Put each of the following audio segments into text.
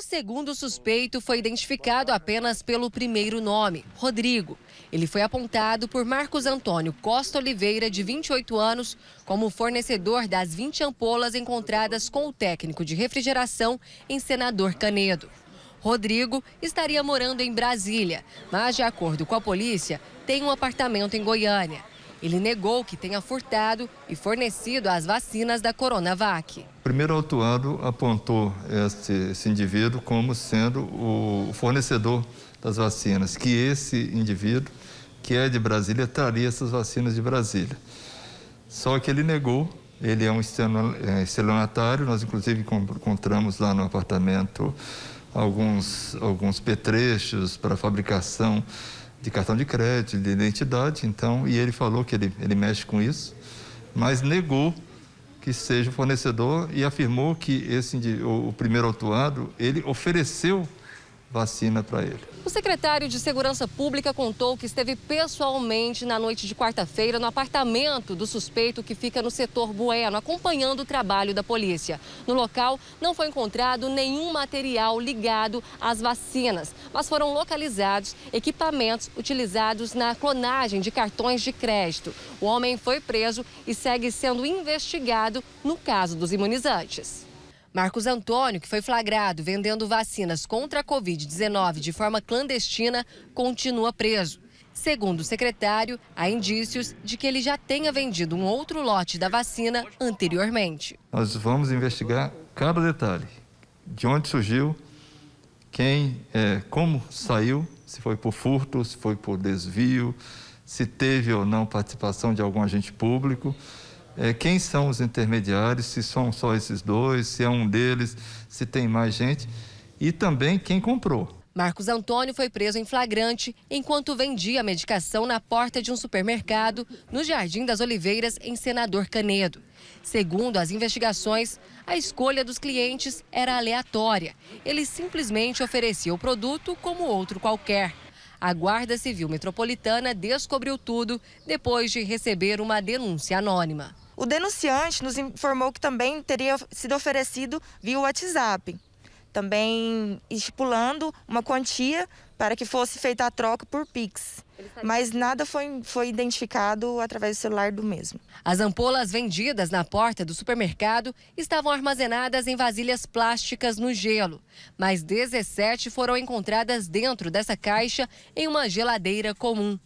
O segundo suspeito foi identificado apenas pelo primeiro nome, Rodrigo. Ele foi apontado por Marcos Antônio Costa Oliveira, de 28 anos, como fornecedor das 20 ampolas encontradas com o técnico de refrigeração em Senador Canedo. Rodrigo estaria morando em Brasília, mas, de acordo com a polícia, tem um apartamento em Goiânia. Ele negou que tenha furtado e fornecido as vacinas da Coronavac. O primeiro autuado apontou esse, esse indivíduo como sendo o fornecedor das vacinas, que esse indivíduo, que é de Brasília, traria essas vacinas de Brasília. Só que ele negou, ele é um é, estelionatário, nós inclusive encontramos lá no apartamento alguns, alguns petrechos para fabricação de cartão de crédito, de identidade, então, e ele falou que ele, ele mexe com isso, mas negou que seja o fornecedor e afirmou que esse o, o primeiro autuado, ele ofereceu vacina para ele. O secretário de Segurança Pública contou que esteve pessoalmente na noite de quarta-feira no apartamento do suspeito que fica no setor Bueno, acompanhando o trabalho da polícia. No local, não foi encontrado nenhum material ligado às vacinas, mas foram localizados equipamentos utilizados na clonagem de cartões de crédito. O homem foi preso e segue sendo investigado no caso dos imunizantes. Marcos Antônio, que foi flagrado vendendo vacinas contra a Covid-19 de forma clandestina, continua preso. Segundo o secretário, há indícios de que ele já tenha vendido um outro lote da vacina anteriormente. Nós vamos investigar cada detalhe: de onde surgiu, quem, é, como saiu, se foi por furto, se foi por desvio, se teve ou não participação de algum agente público é, quem são os intermediários, se são só esses dois, se é um deles, se tem mais gente, e também quem comprou. Marcos Antônio foi preso em flagrante enquanto vendia medicação na porta de um supermercado no Jardim das Oliveiras, em Senador Canedo. Segundo as investigações, a escolha dos clientes era aleatória. Ele simplesmente oferecia o produto como outro qualquer. A Guarda Civil Metropolitana descobriu tudo depois de receber uma denúncia anônima. O denunciante nos informou que também teria sido oferecido via WhatsApp também estipulando uma quantia para que fosse feita a troca por Pix. Mas nada foi, foi identificado através do celular do mesmo. As ampolas vendidas na porta do supermercado estavam armazenadas em vasilhas plásticas no gelo, mas 17 foram encontradas dentro dessa caixa em uma geladeira comum.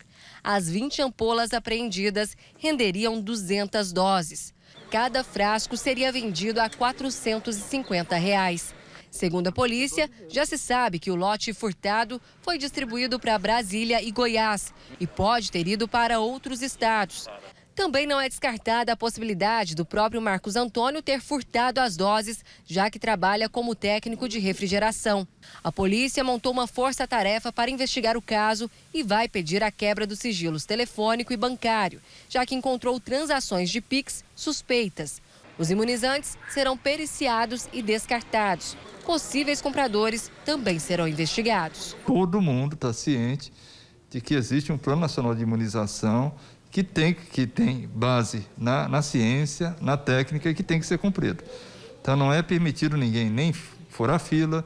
As 20 ampolas apreendidas renderiam 200 doses. Cada frasco seria vendido a R$ 450. Reais. Segundo a polícia, já se sabe que o lote furtado foi distribuído para Brasília e Goiás e pode ter ido para outros estados. Também não é descartada a possibilidade do próprio Marcos Antônio ter furtado as doses, já que trabalha como técnico de refrigeração. A polícia montou uma força-tarefa para investigar o caso e vai pedir a quebra dos sigilos telefônico e bancário, já que encontrou transações de PIX suspeitas. Os imunizantes serão periciados e descartados. Possíveis compradores também serão investigados. Todo mundo está ciente de que existe um Plano Nacional de Imunização que tem, que tem base na, na ciência, na técnica e que tem que ser cumprido. Então não é permitido ninguém nem furar fila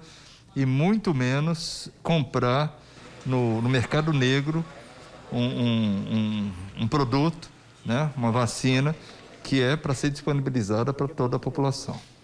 e muito menos comprar no, no mercado negro um, um, um, um produto, né, uma vacina que é para ser disponibilizada para toda a população.